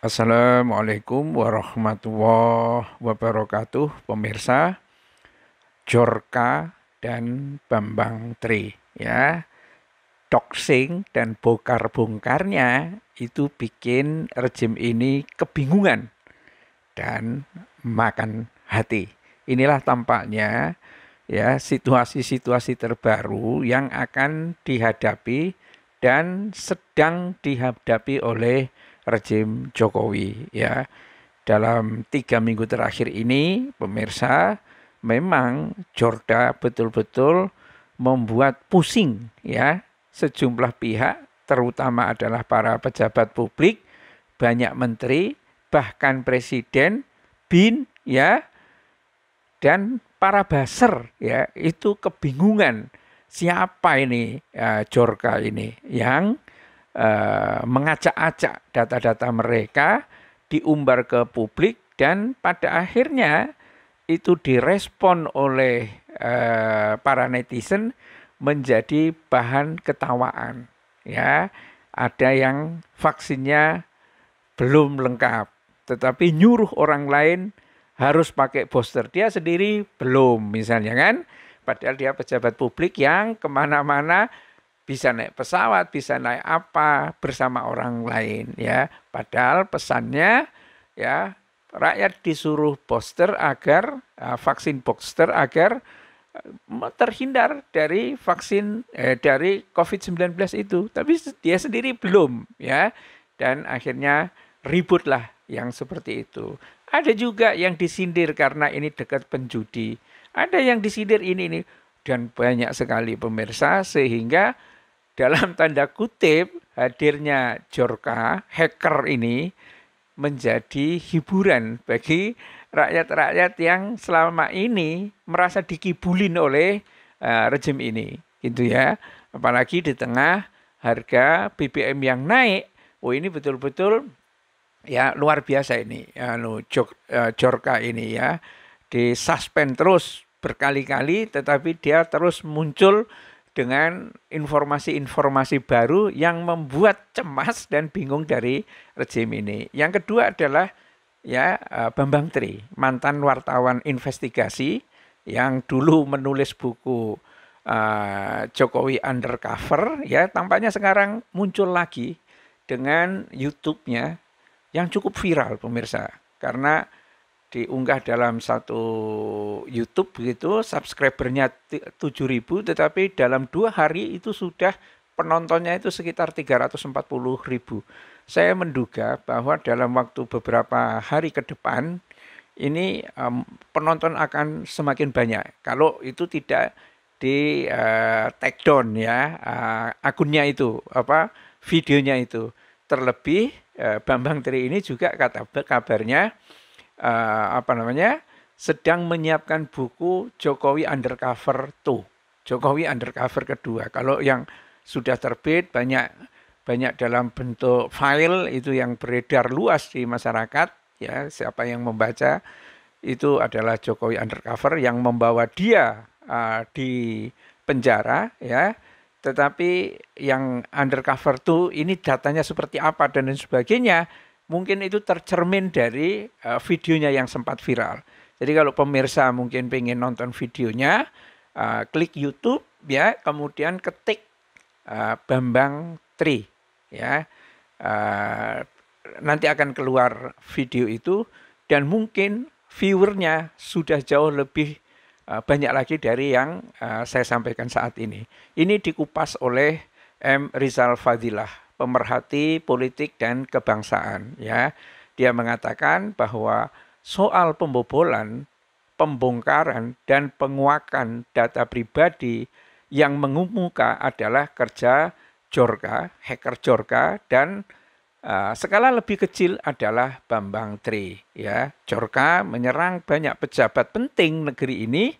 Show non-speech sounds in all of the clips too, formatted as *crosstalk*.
Assalamualaikum warahmatullahi wabarakatuh pemirsa Jorka dan Bambang Tri ya doxing dan bongkar-bongkarnya itu bikin rejim ini kebingungan dan makan hati inilah tampaknya ya situasi-situasi terbaru yang akan dihadapi dan sedang dihadapi oleh rejim Jokowi ya. Dalam tiga minggu terakhir ini pemirsa memang Jorda betul-betul membuat pusing ya sejumlah pihak terutama adalah para pejabat publik, banyak menteri, bahkan presiden, bin ya dan para baser ya itu kebingungan siapa ini ya, eh, Jorka ini yang Eh, mengacak-acak data-data mereka, diumbar ke publik dan pada akhirnya itu direspon oleh eh, para netizen menjadi bahan ketawaan ya ada yang vaksinnya belum lengkap tetapi nyuruh orang lain harus pakai booster dia sendiri belum misalnya kan padahal dia pejabat publik yang kemana-mana bisa naik pesawat, bisa naik apa bersama orang lain ya. Padahal pesannya ya rakyat disuruh booster agar eh, vaksin booster agar eh, terhindar dari vaksin eh, dari COVID-19 itu. Tapi dia sendiri belum ya. Dan akhirnya ributlah yang seperti itu. Ada juga yang disindir karena ini dekat penjudi. Ada yang disindir ini ini dan banyak sekali pemirsa sehingga dalam tanda kutip hadirnya Jorka, hacker ini menjadi hiburan bagi rakyat-rakyat yang selama ini merasa dikibulin oleh uh, rejim ini, gitu ya. Apalagi di tengah harga BBM yang naik, oh ini betul-betul ya luar biasa ini, anu jok, eh, Jorka ini ya disuspend terus berkali-kali, tetapi dia terus muncul dengan informasi-informasi baru yang membuat cemas dan bingung dari rezim ini. Yang kedua adalah ya eh, Bambang Tri, mantan wartawan investigasi yang dulu menulis buku uh, Jokowi Undercover ya, tampaknya sekarang muncul lagi dengan YouTube-nya yang cukup viral pemirsa. Karena diunggah dalam satu YouTube begitu subscribernya 7000 tetapi dalam dua hari itu sudah penontonnya itu sekitar puluh ribu. Saya menduga bahwa dalam waktu beberapa hari ke depan ini um, penonton akan semakin banyak. Kalau itu tidak di uh, take down ya uh, akunnya itu apa videonya itu. Terlebih uh, Bambang Tri ini juga kata kabarnya uh, apa namanya sedang menyiapkan buku Jokowi Undercover 2, Jokowi Undercover kedua. Kalau yang sudah terbit banyak banyak dalam bentuk file itu yang beredar luas di masyarakat ya siapa yang membaca itu adalah Jokowi undercover yang membawa dia uh, di penjara ya tetapi yang undercover tuh ini datanya seperti apa dan lain sebagainya mungkin itu tercermin dari uh, videonya yang sempat viral. Jadi kalau pemirsa mungkin pengen nonton videonya, uh, klik YouTube ya, kemudian ketik uh, Bambang Tri ya. Uh, nanti akan keluar video itu dan mungkin viewernya sudah jauh lebih uh, banyak lagi dari yang uh, saya sampaikan saat ini. Ini dikupas oleh M Rizal Fadilah pemerhati politik dan kebangsaan ya. Dia mengatakan bahwa soal pembobolan, pembongkaran dan penguakan data pribadi yang mengemuka adalah kerja Jorka, hacker Jorka dan uh, skala lebih kecil adalah Bambang Tri ya. Jorka menyerang banyak pejabat penting negeri ini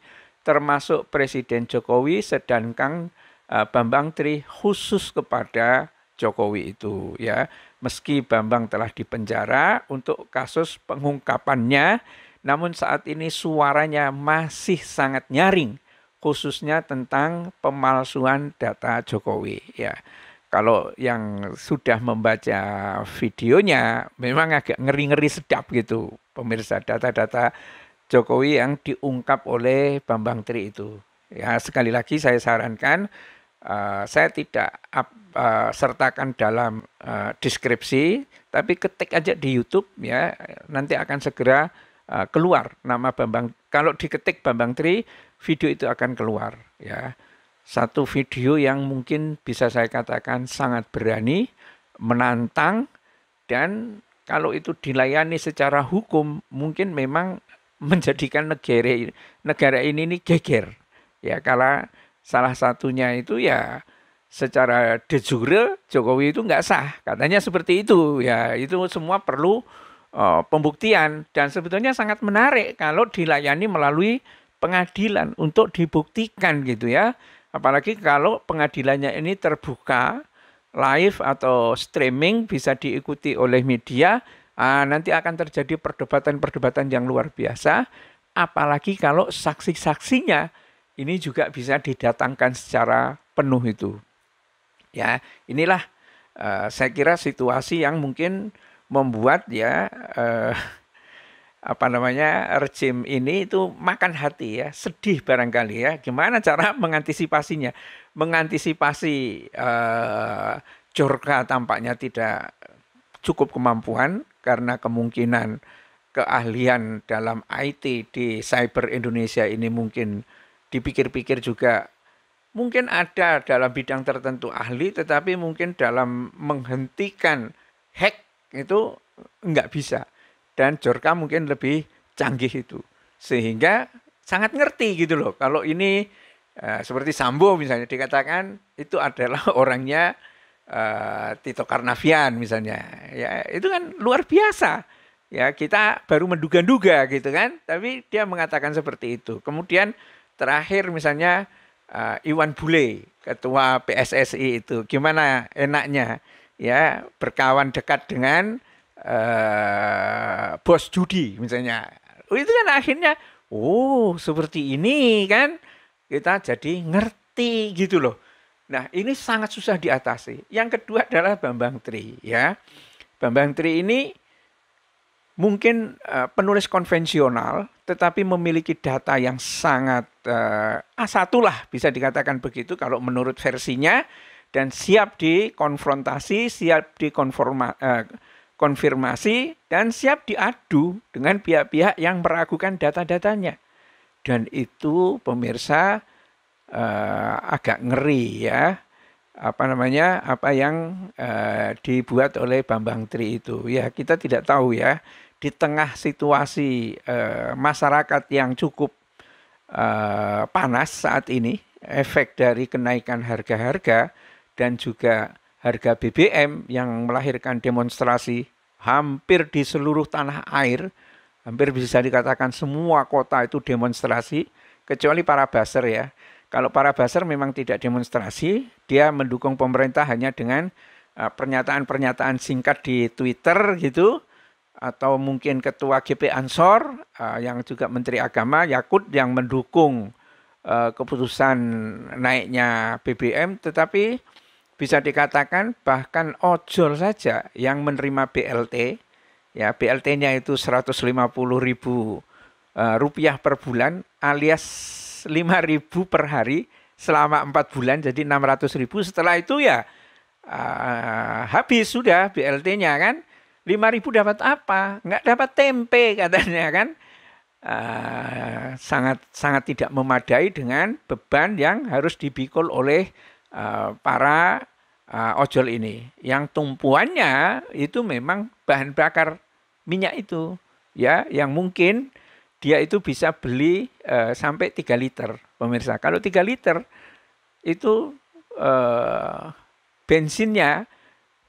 termasuk Presiden Jokowi sedangkan uh, Bambang Tri khusus kepada Jokowi itu ya. Meski Bambang telah dipenjara untuk kasus pengungkapannya, namun saat ini suaranya masih sangat nyaring khususnya tentang pemalsuan data Jokowi ya. Kalau yang sudah membaca videonya memang agak ngeri-ngeri sedap gitu pemirsa data-data Jokowi yang diungkap oleh Bambang Tri itu. Ya sekali lagi saya sarankan uh, saya tidak up, uh, eh, sertakan dalam uh, deskripsi, tapi ketik aja di YouTube ya, nanti akan segera uh, keluar nama Bambang. Kalau diketik Bambang Tri, video itu akan keluar ya. Satu video yang mungkin bisa saya katakan sangat berani, menantang dan kalau itu dilayani secara hukum mungkin memang menjadikan negara ini, negara ini ini geger ya karena Salah satunya itu ya secara de jure Jokowi itu nggak sah. Katanya seperti itu. Ya itu semua perlu uh, pembuktian dan sebetulnya sangat menarik kalau dilayani melalui pengadilan untuk dibuktikan gitu ya. Apalagi kalau pengadilannya ini terbuka live atau streaming bisa diikuti oleh media, uh, nanti akan terjadi perdebatan-perdebatan yang luar biasa. Apalagi kalau saksi-saksinya ini juga bisa didatangkan secara penuh itu. Ya, inilah uh, saya kira situasi yang mungkin membuat ya uh, apa namanya rejim ini itu makan hati ya, sedih barangkali ya. Gimana cara mengantisipasinya? Mengantisipasi uh, eh, Jorka tampaknya tidak cukup kemampuan karena kemungkinan keahlian dalam IT di cyber Indonesia ini mungkin dipikir-pikir juga mungkin ada dalam bidang tertentu ahli tetapi mungkin dalam menghentikan hack itu nggak bisa dan Jorka mungkin lebih canggih itu sehingga sangat ngerti gitu loh kalau ini uh, seperti Sambo misalnya dikatakan itu adalah *laughs* orangnya uh, Tito Karnavian misalnya ya itu kan luar biasa ya kita baru menduga-duga gitu kan tapi dia mengatakan seperti itu kemudian Terakhir misalnya uh, Iwan Bule, ketua PSSI itu, gimana enaknya ya berkawan dekat dengan uh, bos judi misalnya. Oh, itu kan akhirnya, oh seperti ini kan kita jadi ngerti gitu loh. Nah, ini sangat susah diatasi. Yang kedua adalah Bambang Tri, ya. Bambang Tri ini mungkin uh, penulis konvensional tetapi memiliki data yang sangat uh, satu lah bisa dikatakan begitu kalau menurut versinya dan siap dikonfrontasi, siap dikonformasi, eh, uh, dan siap diadu dengan pihak-pihak yang meragukan data-datanya. Dan itu pemirsa uh, agak ngeri ya apa namanya apa yang uh, dibuat oleh Bambang Tri itu ya kita tidak tahu ya di tengah situasi eh, masyarakat yang cukup eh, panas saat ini, efek dari kenaikan harga-harga dan juga harga BBM yang melahirkan demonstrasi hampir di seluruh tanah air, hampir bisa dikatakan semua kota itu demonstrasi, kecuali para baser ya. Kalau para baser memang tidak demonstrasi, dia mendukung pemerintah hanya dengan eh, pernyataan-pernyataan singkat di Twitter gitu atau mungkin ketua GP Ansor uh, yang juga menteri agama Yakut yang mendukung uh, keputusan naiknya BBM tetapi bisa dikatakan bahkan ojol saja yang menerima BLT ya BLT-nya itu 150 ribu eh, rupiah per bulan alias 5 ribu per hari selama empat bulan jadi 600 ribu setelah itu ya uh, habis sudah BLT-nya kan lima ribu dapat apa? Nggak dapat tempe katanya kan. sangat ah, sangat sangat tidak memadai dengan beban yang harus dipikul oleh uh, para uh, ojol ini. Yang tumpuannya itu memang bahan bakar minyak itu ya yang mungkin dia itu bisa beli uh, sampai 3 liter pemirsa. Kalau 3 liter itu uh, bensinnya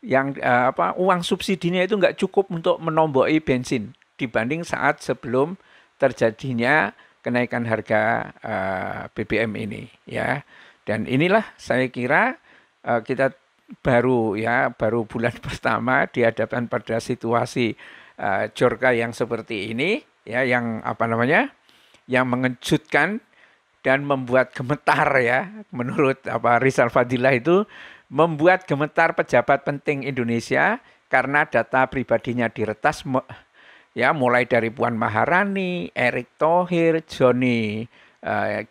yang uh, apa uang subsidinya itu nggak cukup untuk menomboi bensin dibanding saat sebelum terjadinya kenaikan harga uh, eh, BBM ini ya dan inilah saya kira uh, kita baru ya baru bulan *laughs* pertama dihadapkan pada situasi uh, jorka yang seperti ini ya yang apa namanya yang mengejutkan dan membuat gemetar ya menurut apa Rizal Fadilah itu membuat gemetar pejabat penting Indonesia karena data pribadinya diretas ya mulai dari Puan Maharani, Erick Thohir, Joni eh,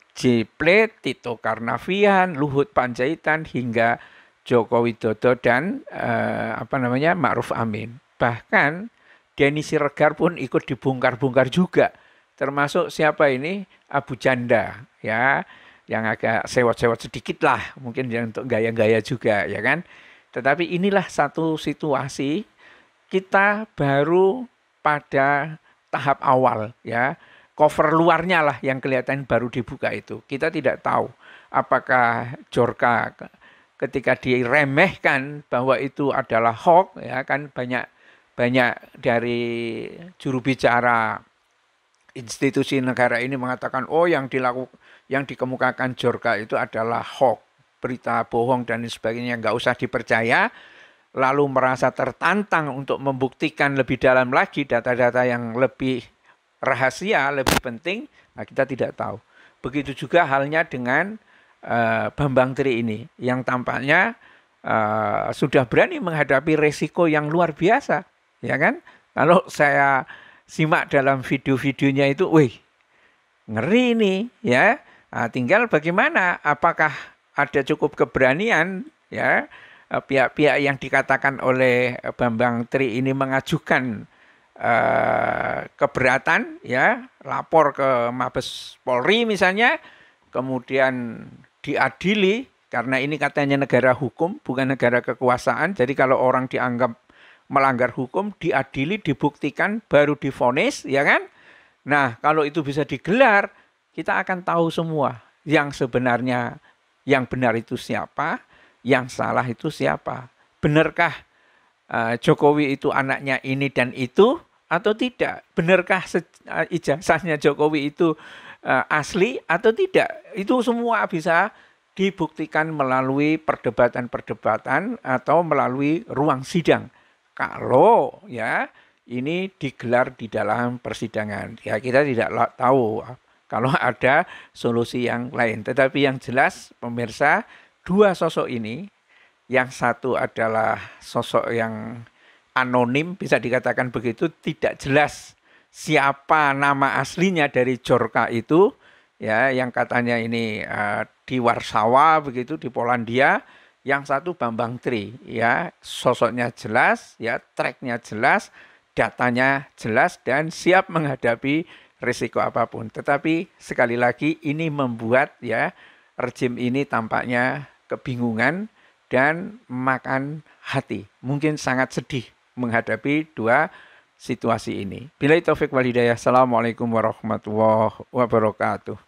Tito Karnavian, Luhut Panjaitan hingga Joko Widodo dan eh, apa namanya Ma'ruf Amin. Bahkan Denny Siregar pun ikut dibongkar-bongkar juga termasuk siapa ini Abu Janda ya yang agak sewot-sewot sedikit lah mungkin yang untuk gaya-gaya juga ya kan tetapi inilah satu situasi kita baru pada tahap awal ya cover luarnya lah yang kelihatan baru dibuka itu kita tidak tahu apakah Jorka ketika diremehkan bahwa itu adalah hoax ya kan banyak banyak dari juru bicara institusi negara ini mengatakan oh yang dilakukan yang dikemukakan Jorka itu adalah hoax, berita bohong dan sebagainya nggak usah dipercaya, lalu merasa tertantang untuk membuktikan lebih dalam lagi data-data yang lebih rahasia, lebih penting, nah kita tidak tahu. Begitu juga halnya dengan uh, Bambang Tri ini yang tampaknya uh, sudah berani menghadapi resiko yang luar biasa, ya kan? Kalau saya simak dalam video-videonya itu, wih, ngeri ini ya. Nah, tinggal bagaimana apakah ada cukup keberanian ya eh, pihak-pihak yang dikatakan oleh eh, Bambang Tri ini mengajukan eh, keberatan ya lapor ke Mabes Polri misalnya kemudian diadili karena ini katanya negara hukum bukan negara kekuasaan jadi kalau orang dianggap melanggar hukum diadili, dibuktikan, baru difonis, ya kan? Nah, kalau itu bisa digelar, kita akan tahu semua yang sebenarnya yang benar itu siapa, yang salah itu siapa. Benarkah uh, Jokowi itu anaknya ini dan itu atau tidak? Benarkah uh, ijazahnya Jokowi itu uh, asli atau tidak? Itu semua bisa dibuktikan melalui perdebatan-perdebatan atau melalui ruang sidang kalau ya ini digelar di dalam persidangan. Ya kita tidak tahu ah, kalau *laughs* ada solusi yang lain. Tetapi yang jelas pemirsa dua sosok ini yang satu adalah sosok yang anonim bisa dikatakan begitu tidak jelas siapa nama aslinya dari Jorka itu ya yang katanya ini uh, di Warsawa begitu di Polandia yang satu Bambang Tri ya sosoknya jelas ya tracknya jelas datanya jelas dan siap menghadapi risiko apapun tetapi sekali lagi ini membuat ya rejim ini tampaknya kebingungan dan makan hati mungkin sangat sedih menghadapi dua situasi ini. Bila itu taufik walhidayah. Assalamualaikum warahmatullahi wabarakatuh.